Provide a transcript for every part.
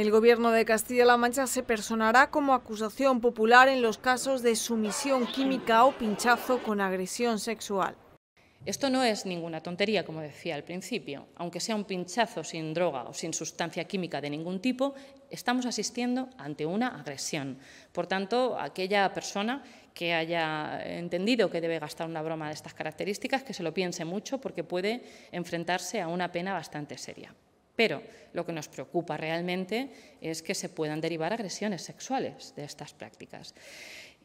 El gobierno de Castilla-La Mancha se personará como acusación popular en los casos de sumisión química o pinchazo con agresión sexual. Esto no es ninguna tontería, como decía al principio. Aunque sea un pinchazo sin droga o sin sustancia química de ningún tipo, estamos asistiendo ante una agresión. Por tanto, aquella persona que haya entendido que debe gastar una broma de estas características, que se lo piense mucho porque puede enfrentarse a una pena bastante seria. Pero lo que nos preocupa realmente es que se puedan derivar agresiones sexuales de estas prácticas.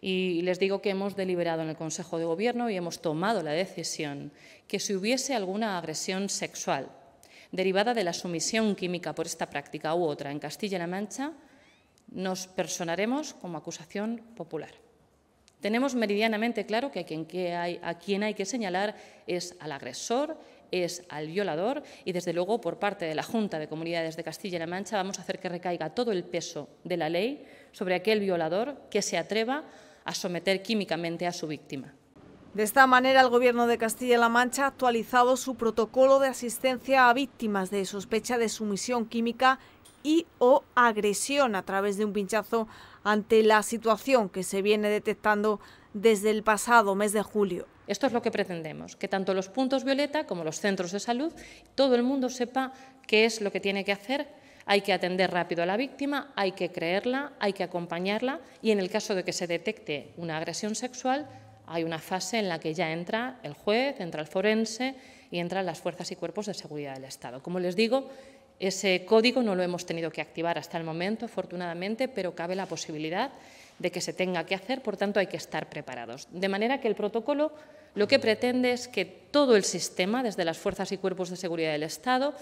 Y les digo que hemos deliberado en el Consejo de Gobierno y hemos tomado la decisión que si hubiese alguna agresión sexual derivada de la sumisión química por esta práctica u otra en Castilla-La Mancha, nos personaremos como acusación popular. Tenemos meridianamente claro que a quien, a quien hay que señalar es al agresor es al violador y, desde luego, por parte de la Junta de Comunidades de Castilla y La Mancha vamos a hacer que recaiga todo el peso de la ley sobre aquel violador que se atreva a someter químicamente a su víctima. De esta manera, el Gobierno de Castilla-La Mancha ha actualizado su protocolo de asistencia a víctimas de sospecha de sumisión química y o agresión a través de un pinchazo ante la situación que se viene detectando desde el pasado mes de julio. Esto es lo que pretendemos, que tanto los puntos violeta como los centros de salud, todo el mundo sepa qué es lo que tiene que hacer. Hay que atender rápido a la víctima, hay que creerla, hay que acompañarla y en el caso de que se detecte una agresión sexual, hay una fase en la que ya entra el juez, entra el forense y entran las fuerzas y cuerpos de seguridad del Estado. Como les digo, ese código no lo hemos tenido que activar hasta el momento, afortunadamente, pero cabe la posibilidad de que se tenga que hacer, por tanto hay que estar preparados. De manera que el protocolo lo que pretende es que todo el sistema, desde las fuerzas y cuerpos de seguridad del Estado,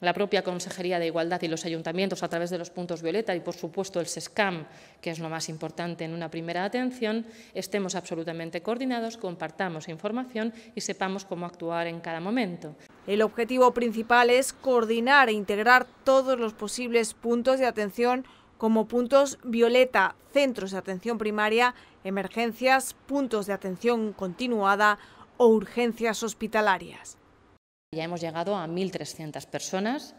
la propia Consejería de Igualdad y los ayuntamientos a través de los puntos violeta y, por supuesto, el SESCAM, que es lo más importante en una primera atención, estemos absolutamente coordinados, compartamos información y sepamos cómo actuar en cada momento. El objetivo principal es coordinar e integrar todos los posibles puntos de atención como puntos violeta, centros de atención primaria, emergencias, puntos de atención continuada o urgencias hospitalarias. Ya hemos llegado a 1.300 personas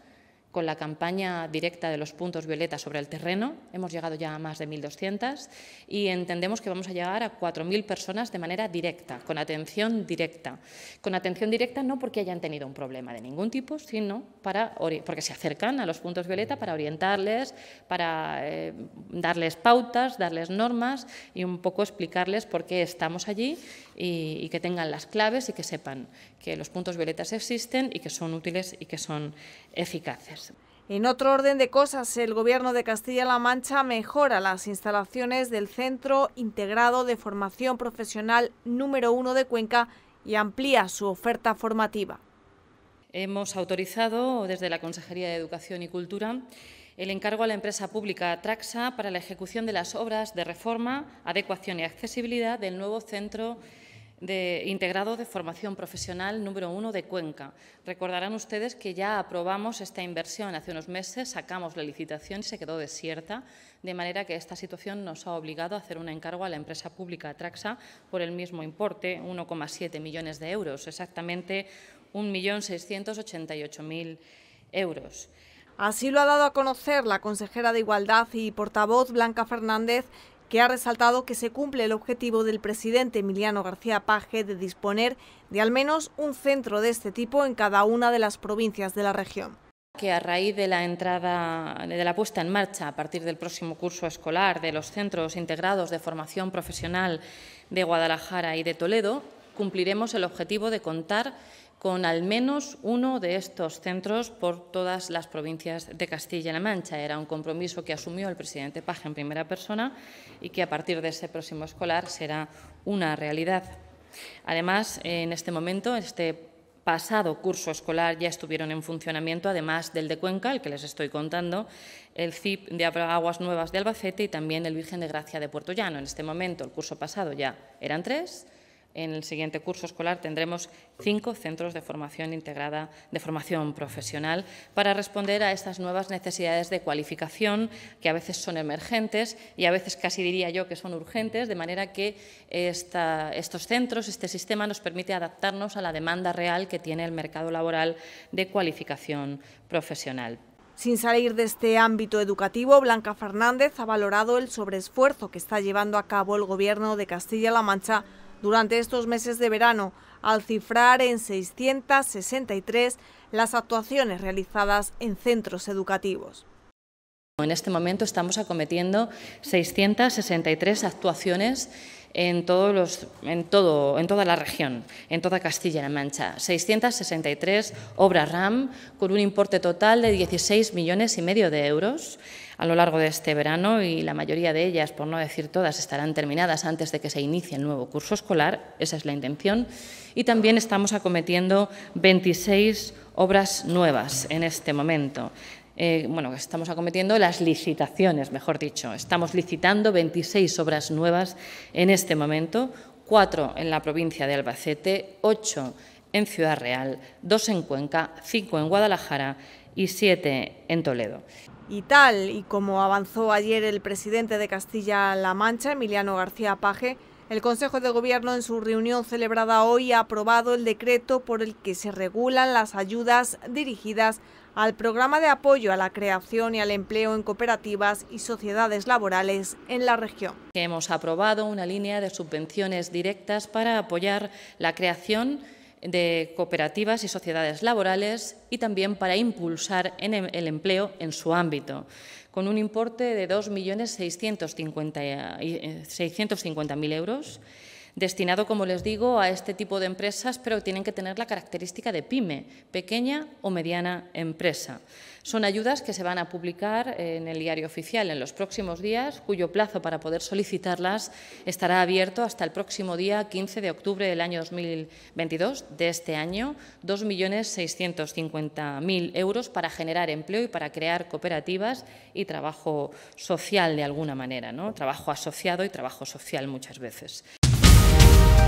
con la campaña directa de los puntos violetas sobre el terreno. Hemos llegado ya a más de 1.200 y entendemos que vamos a llegar a 4.000 personas de manera directa, con atención directa. Con atención directa no porque hayan tenido un problema de ningún tipo, sino para, porque se acercan a los puntos violeta para orientarles, para eh, darles pautas, darles normas y un poco explicarles por qué estamos allí y que tengan las claves y que sepan que los puntos violetas existen y que son útiles y que son eficaces. En otro orden de cosas, el Gobierno de Castilla-La Mancha mejora las instalaciones del Centro Integrado de Formación Profesional número 1 de Cuenca y amplía su oferta formativa. Hemos autorizado desde la Consejería de Educación y Cultura el encargo a la empresa pública Traxa para la ejecución de las obras de reforma, adecuación y accesibilidad del nuevo Centro de, integrado de formación profesional número uno de Cuenca. Recordarán ustedes que ya aprobamos esta inversión hace unos meses, sacamos la licitación y se quedó desierta, de manera que esta situación nos ha obligado a hacer un encargo a la empresa pública Traxa por el mismo importe, 1,7 millones de euros, exactamente 1.688.000 euros. Así lo ha dado a conocer la consejera de Igualdad y portavoz Blanca Fernández que ha resaltado que se cumple el objetivo del presidente Emiliano García Paje de disponer de al menos un centro de este tipo en cada una de las provincias de la región que a raíz de la entrada, de la puesta en marcha a partir del próximo curso escolar de los centros integrados de formación profesional de Guadalajara y de Toledo, cumpliremos el objetivo de contar con al menos uno de estos centros por todas las provincias de Castilla-La Mancha. Era un compromiso que asumió el presidente Paje en primera persona y que a partir de ese próximo escolar será una realidad. Además, en este momento, este pasado curso escolar ya estuvieron en funcionamiento, además del de Cuenca, el que les estoy contando, el CIP de Aguas Nuevas de Albacete y también el Virgen de Gracia de Puerto Llano. En este momento, el curso pasado ya eran tres en el siguiente curso escolar tendremos cinco centros de formación integrada, de formación profesional, para responder a estas nuevas necesidades de cualificación que a veces son emergentes y a veces casi diría yo que son urgentes, de manera que estos centros, este sistema nos permite adaptarnos a la demanda real que tiene el mercado laboral de cualificación profesional. Sin salir de este ámbito educativo, Blanca Fernández ha valorado el sobreesfuerzo que está llevando a cabo el Gobierno de Castilla-La Mancha durante estos meses de verano, al cifrar en 663 las actuaciones realizadas en centros educativos. En este momento estamos acometiendo 663 actuaciones en, toda la región, en toda Castilla-La Mancha. 663 obras RAM con un importe total de 16 millones y medio de euros a lo largo de este verano y la mayoría de ellas, por no decir todas, estarán terminadas antes de que se inicie el nuevo curso escolar, esa es la intención, y también estamos acometiendo 26 obras nuevas en este momento. Eh, bueno, estamos acometiendo las licitaciones, mejor dicho. Estamos licitando 26 obras nuevas en este momento, cuatro en la provincia de Albacete, ocho en Ciudad Real, dos en Cuenca, cinco en Guadalajara y siete en Toledo. Y tal y como avanzó ayer el presidente de Castilla-La Mancha, Emiliano García Paje, el Consejo de Gobierno en su reunión celebrada hoy ha aprobado el decreto por el que se regulan las ayudas dirigidas al programa de apoyo a la creación y al empleo en cooperativas y sociedades laborales en la región. Hemos aprobado una línea de subvenciones directas para apoyar la creación de cooperativas y sociedades laborales y también para impulsar em-, el empleo en su ámbito, con un importe de 2.650.000 eh, euros destinado, como les digo, a este tipo de empresas, pero tienen que tener la característica de pyme, pequeña o mediana empresa. Son ayudas que se van a publicar en el diario oficial en los próximos días, cuyo plazo para poder solicitarlas estará abierto hasta el próximo día 15 de octubre del año 2022, de este año, 2.650.000 euros para generar empleo y para crear cooperativas y trabajo social de alguna manera, ¿no? trabajo asociado y trabajo social muchas veces.